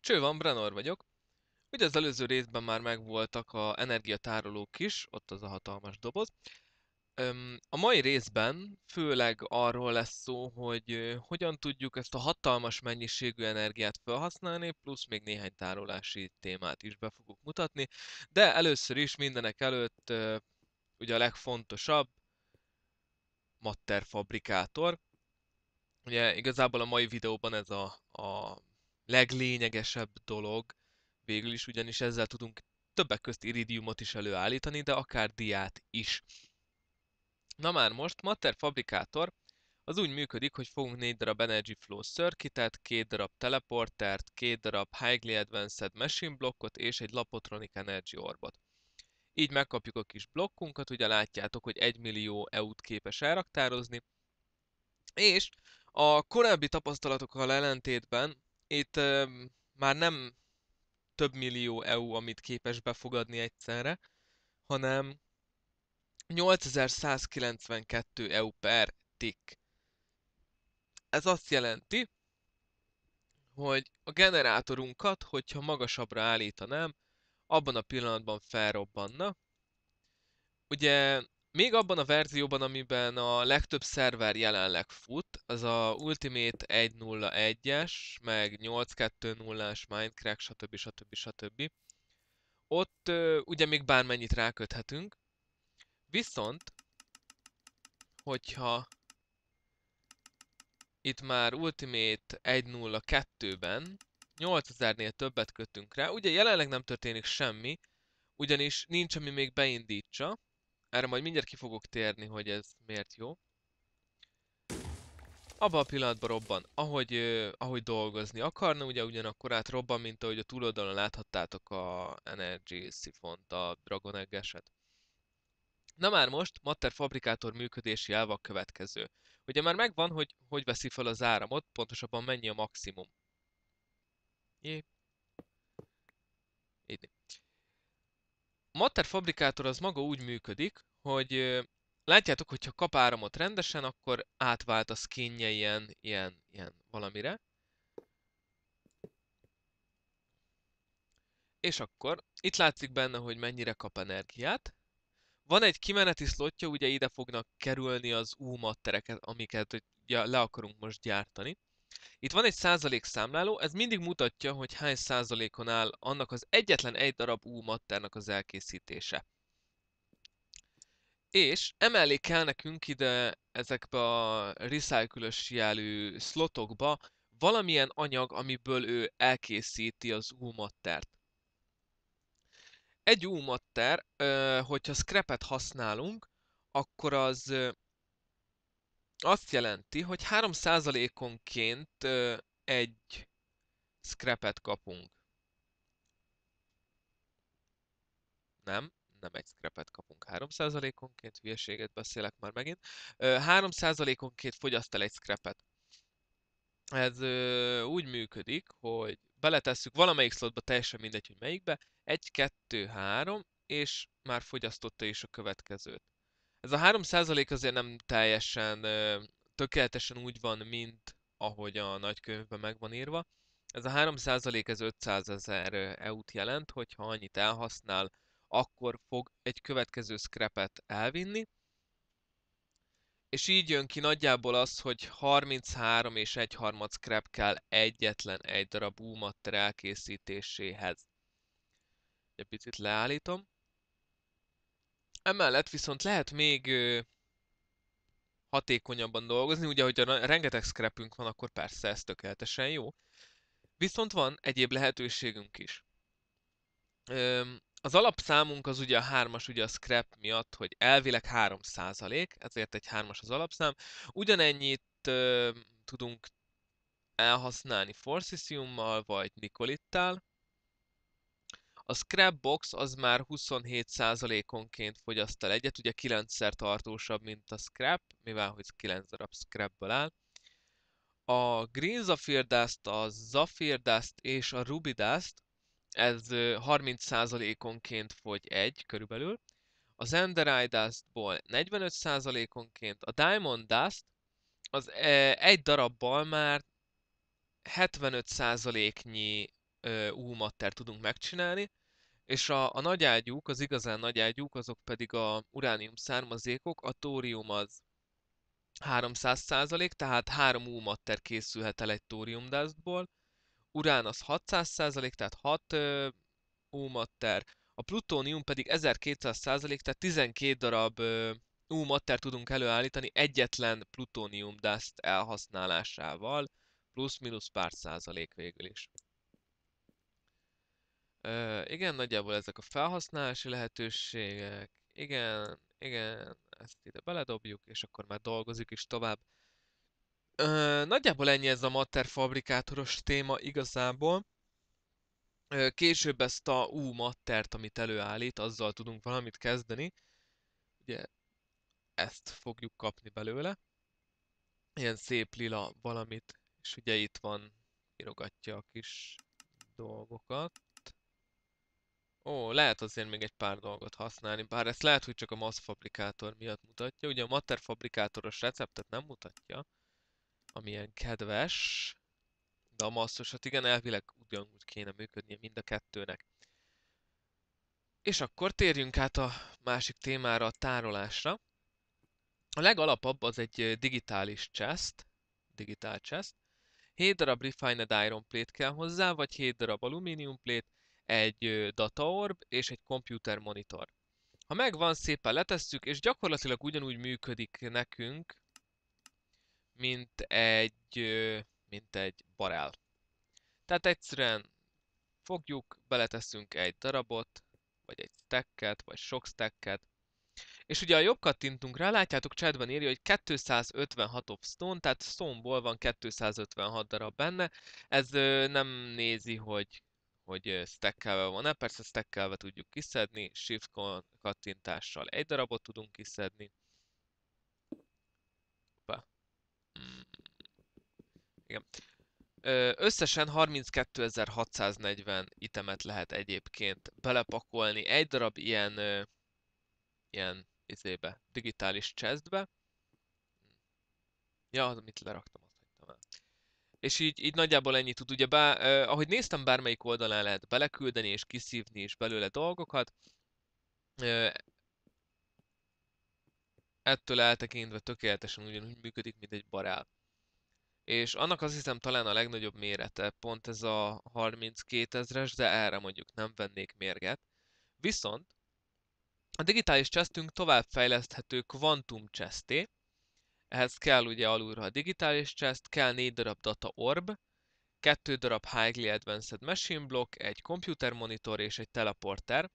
Cső van, Brenor vagyok. Ugye az előző részben már megvoltak a energiatárolók is, ott az a hatalmas doboz. A mai részben főleg arról lesz szó, hogy hogyan tudjuk ezt a hatalmas mennyiségű energiát felhasználni, plusz még néhány tárolási témát is be fogok mutatni, de először is mindenek előtt ugye a legfontosabb, Matter Fabrikátor. Ugye igazából a mai videóban ez a, a leglényegesebb dolog, végül is ugyanis ezzel tudunk többek közt iridiumot is előállítani, de akár diát is. Na már most, Matter Fabrikátor az úgy működik, hogy fogunk négy darab Energy Flow Circuitet, két darab Teleportert, két darab Highly Advanced Machine blokkot és egy Lapotronic Energy Orbot. Így megkapjuk a kis blokkunkat, ugye látjátok, hogy 1 millió EU-t képes elraktározni, és a korábbi tapasztalatokkal ellentétben itt ö, már nem több millió EU, amit képes befogadni egyszerre, hanem 8192 EU per tick. Ez azt jelenti, hogy a generátorunkat, hogyha magasabbra állítanám, abban a pillanatban felrobbanna. Ugye még abban a verzióban, amiben a legtöbb szerver jelenleg fut, az a Ultimate 1.01-es, meg 8.2.0-as Minecraft, stb. stb. stb. Ott ö, ugye még bármennyit ráköthetünk, viszont, hogyha itt már Ultimate 1.02-ben 8000-nél többet kötünk rá, ugye jelenleg nem történik semmi, ugyanis nincs, ami még beindítsa, erre majd mindjárt ki fogok térni, hogy ez miért jó. Abba a pillanatban robban, ahogy, uh, ahogy dolgozni akarna, ugye ugyanakkor át robban, mint ahogy a túloldalon láthattátok a Energy Siphont, a Dragon Egg-eset. Na már most, Matter fabrikátor működési elv a következő. Ugye már megvan, hogy hogy veszi fel az áramot, pontosabban mennyi a maximum. Jé. Itt matter fabrikátor az maga úgy működik, hogy látjátok, hogyha kap áramot rendesen, akkor átvált a skinje ilyen, ilyen, ilyen valamire. És akkor itt látszik benne, hogy mennyire kap energiát. Van egy kimeneti szlotja, ugye ide fognak kerülni az U mattereket, amiket ugye le akarunk most gyártani. Itt van egy százalék számláló, ez mindig mutatja, hogy hány százalékon áll annak az egyetlen egy darab U matternak az elkészítése. És emellé kell nekünk ide ezekbe a recycle-ös jelű slotokba valamilyen anyag, amiből ő elkészíti az U mattert. Egy U matter, hogyha scrapet használunk, akkor az azt jelenti, hogy 3%-onként egy scrapet kapunk. Nem, nem egy scrapet kapunk 3%-onként, hülyeséget beszélek már megint. 3%-onként fogyaszt el egy scrapet. Ez úgy működik, hogy beletesszük valamelyik slotba, teljesen mindegy, hogy melyikbe, 1, 2, 3, és már fogyasztotta is a következőt. Ez a 3% azért nem teljesen tökéletesen úgy van, mint ahogy a nagykönyvben meg van írva. Ez a 3% ez 500 ezer EU-t jelent, hogyha annyit elhasznál, akkor fog egy következő scrapet elvinni. És így jön ki nagyjából az, hogy 33 és 1 harmad scrap kell egyetlen egy darab boomatter elkészítéséhez. Egy picit leállítom. Emellett viszont lehet még hatékonyabban dolgozni, ugye, hogyha rengeteg scrapünk van, akkor persze ez tökéletesen jó. Viszont van egyéb lehetőségünk is. Az alapszámunk az ugye a hármas, ugye a scrap miatt, hogy elvileg 3%, ezért egy hármas az alapszám. Ugyanennyit tudunk elhasználni Forcisiummal, vagy Nikolittal. A Scrapbox az már 27%-onként fogyaszt el egyet, ugye 9-szer tartósabb, mint a Scrap, mivel hogy 9 darab Scrapből áll. A Green Zafir Dust, a Zafir Dust és a Ruby Dust, ez 30%-onként fogy egy körülbelül. Az Enderite Dustból 45%-onként, a Diamond Dust az e, egy darabbal már 75%-nyi úmattert tudunk megcsinálni, és a, a nagyágyúk, az igazán nagyágyúk, azok pedig a uránium származékok, a tórium az 300 százalék, tehát 3 U-matter készülhet el egy dustból, urán az 600 százalék, tehát 6 U-matter, a plutónium pedig 1200 százalék, tehát 12 darab U-matter tudunk előállítani egyetlen plutónium dust elhasználásával, plusz-minusz pár százalék végül is. Ö, igen, nagyjából ezek a felhasználási lehetőségek. Igen, igen, ezt ide beledobjuk, és akkor már dolgozik is tovább. Ö, nagyjából ennyi ez a matter fabrikátoros téma igazából. Ö, később ezt a U mattert, amit előállít, azzal tudunk valamit kezdeni. Ugye ezt fogjuk kapni belőle. Ilyen szép lila valamit, és ugye itt van, írogatja a kis dolgokat. Ó, lehet azért még egy pár dolgot használni, bár ezt lehet, hogy csak a mass fabrikátor miatt mutatja. Ugye a materfabrikátoros fabrikátoros receptet nem mutatja, amilyen kedves, de a masszosat igen, elvileg ugyanúgy kéne működnie mind a kettőnek. És akkor térjünk át a másik témára, a tárolásra. A legalapabb az egy digitális chest, digitál chest. 7 darab refined iron plate kell hozzá, vagy 7 darab alumínium plate, egy dataorb és egy computer monitor. Ha megvan, szépen letesszük, és gyakorlatilag ugyanúgy működik nekünk, mint egy, mint egy barel. Tehát egyszerűen fogjuk, beleteszünk egy darabot, vagy egy stacket, vagy sok stacket, és ugye a jobb kattintunk rá, látjátok chatben írja, hogy 256 of stone, tehát stone-ból van 256 darab benne. Ez ö, nem nézi, hogy hogy stackelve van-e, persze stackelve tudjuk kiszedni, shift kattintással egy darabot tudunk kiszedni. Hoppá. Mm. Igen. Összesen 32.640 itemet lehet egyébként belepakolni egy darab ilyen, ilyen izébe, digitális chestbe. Hm. Ja, az, amit leraktam. És így, így nagyjából ennyit tud. Ugye bá, eh, ahogy néztem, bármelyik oldalán lehet beleküldeni és kiszívni is belőle dolgokat. Eh, ettől eltekintve tökéletesen ugyanúgy működik, mint egy barát. És annak azt hiszem talán a legnagyobb mérete, pont ez a 32 ezres, de erre mondjuk nem vennék mérget. Viszont a digitális chestünk továbbfejleszthető kvantum chesté, ehhez kell ugye alulra a digitális chest, kell 4 darab data orb, 2 darab highly advanced machine block, egy computer monitor és egy teleporter.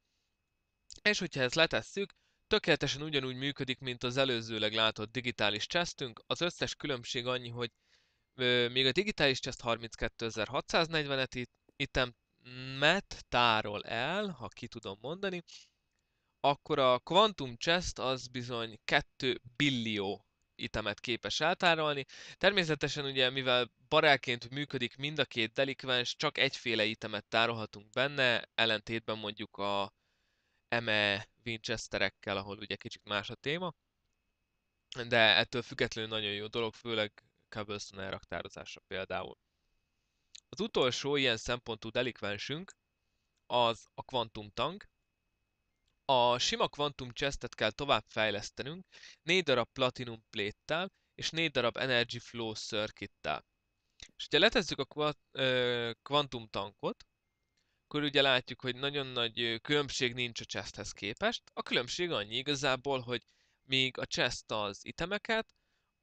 És hogyha ezt letesszük, tökéletesen ugyanúgy működik, mint az előzőleg látott digitális chestünk. Az összes különbség annyi, hogy ö, még a digitális chest 32640-et itt, met tárol el, ha ki tudom mondani, akkor a Quantum Chest az bizony 2 billió itemet képes eltárolni. Természetesen ugye, mivel barelként működik mind a két delikvens, csak egyféle itemet tárolhatunk benne, ellentétben mondjuk a eme Winchesterekkel, ahol ugye kicsit más a téma. De ettől függetlenül nagyon jó dolog, főleg Cobblestone elraktározása például. Az utolsó ilyen szempontú delikvensünk az a Quantum Tank, a sima Quantum Chestet kell továbbfejlesztenünk 4 darab Platinum Plate-tel és 4 darab Energy Flow Circuit-tel. És ugye letesszük a Quantum Tankot, akkor ugye látjuk, hogy nagyon nagy különbség nincs a chesthez képest. A különbség annyi igazából, hogy míg a chest az itemeket,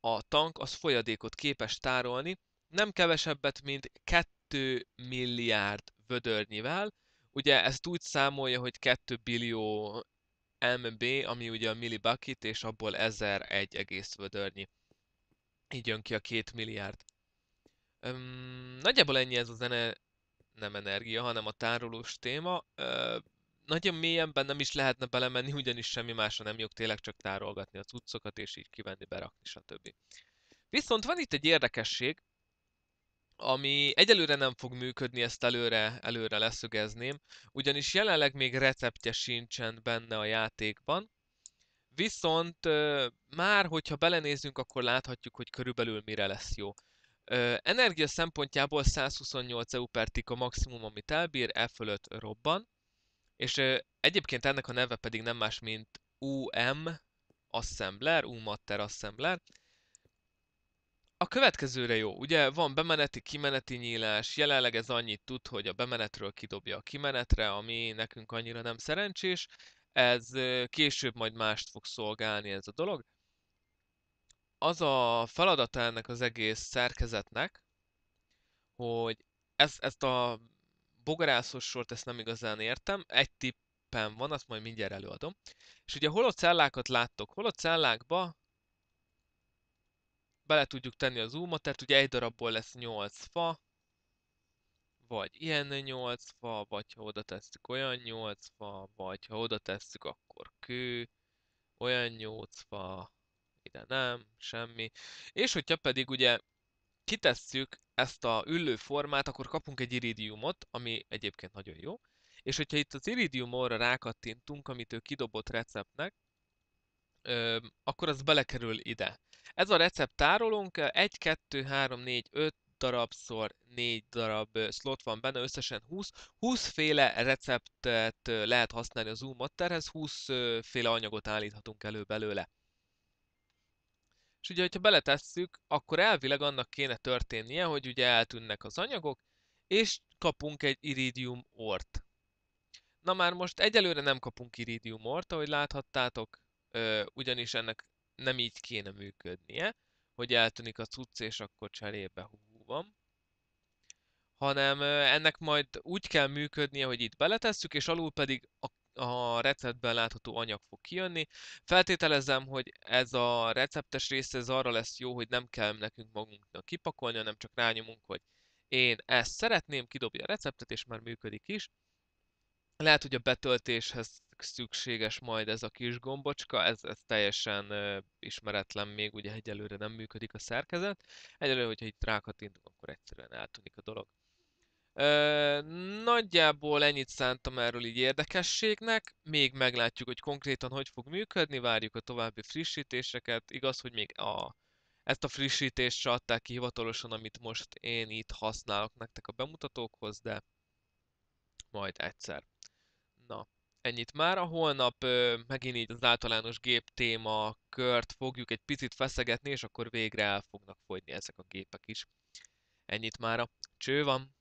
a tank az folyadékot képes tárolni, nem kevesebbet, mint 2 milliárd vödörnyivel, Ugye ezt úgy számolja, hogy 2 billió MB, ami ugye a millibakit és abból 1001 egész vödörnyi. Így jön ki a 2 milliárd. Öm, nagyjából ennyi ez az ene, nem energia, hanem a tárolós téma. Öm, nagyon mélyen nem is lehetne belemenni, ugyanis semmi másra nem jog tényleg csak tárolgatni a cuccokat, és így kivenni, berakni, stb. Viszont van itt egy érdekesség, ami egyelőre nem fog működni, ezt előre, előre leszögezném, ugyanis jelenleg még receptje sincsen benne a játékban, viszont már, hogyha belenézünk, akkor láthatjuk, hogy körülbelül mire lesz jó. Energia szempontjából 128 EU per a maximum, amit elbír, e fölött robban, és egyébként ennek a neve pedig nem más, mint UM Assembler, U-Matter Assembler, a következőre jó. Ugye van bemeneti, kimeneti nyílás, jelenleg ez annyit tud, hogy a bemenetről kidobja a kimenetre, ami nekünk annyira nem szerencsés. Ez később majd mást fog szolgálni ez a dolog. Az a feladata ennek az egész szerkezetnek, hogy ez, ezt a bogarászos sort ezt nem igazán értem. Egy tippem van, azt majd mindjárt előadom. És ugye holocellákat láttok. Holocellákba bele tudjuk tenni a zoomot, tehát ugye egy darabból lesz 8 fa, vagy ilyen 8 fa, vagy ha oda tesszük olyan 8 fa, vagy ha oda tesszük, akkor kő, olyan 8 fa, ide nem, semmi. És hogyha pedig ugye kitesszük ezt a üllő formát, akkor kapunk egy iridiumot, ami egyébként nagyon jó. És hogyha itt az orra rákattintunk, amit ő kidobott receptnek, ö, akkor az belekerül ide. Ez a recept tárolónk, 1, 2, 3, 4, 5 darabszor 4 darab slot van benne, összesen 20. 20 féle receptet lehet használni a Zoom Matterhez, 20 féle anyagot állíthatunk elő belőle. És ugye, hogyha beletesszük, akkor elvileg annak kéne történnie, hogy ugye eltűnnek az anyagok, és kapunk egy iridium ort. Na már most egyelőre nem kapunk iridium ort, ahogy láthattátok, ugyanis ennek nem így kéne működnie, hogy eltűnik a cucc, és akkor cserébe hú van hanem ennek majd úgy kell működnie, hogy itt beletesszük, és alul pedig a, a receptben látható anyag fog kijönni. Feltételezem, hogy ez a receptes része ez arra lesz jó, hogy nem kell nekünk magunknak kipakolni, hanem csak rányomunk, hogy én ezt szeretném, kidobja a receptet, és már működik is. Lehet, hogy a betöltéshez szükséges majd ez a kis gombocska, ez, ez teljesen uh, ismeretlen még, ugye egyelőre nem működik a szerkezet. Egyelőre, hogyha itt rákatintunk, akkor egyszerűen eltűnik a dolog. Ö, nagyjából ennyit szántam erről így érdekességnek, még meglátjuk, hogy konkrétan hogy fog működni, várjuk a további frissítéseket, igaz, hogy még a, ezt a frissítést se adták ki hivatalosan, amit most én itt használok nektek a bemutatókhoz, de majd egyszer. Na, ennyit már. A holnap ö, megint így az általános gép téma kört fogjuk egy picit feszegetni, és akkor végre el fognak fogyni ezek a gépek is. Ennyit már. Cső van!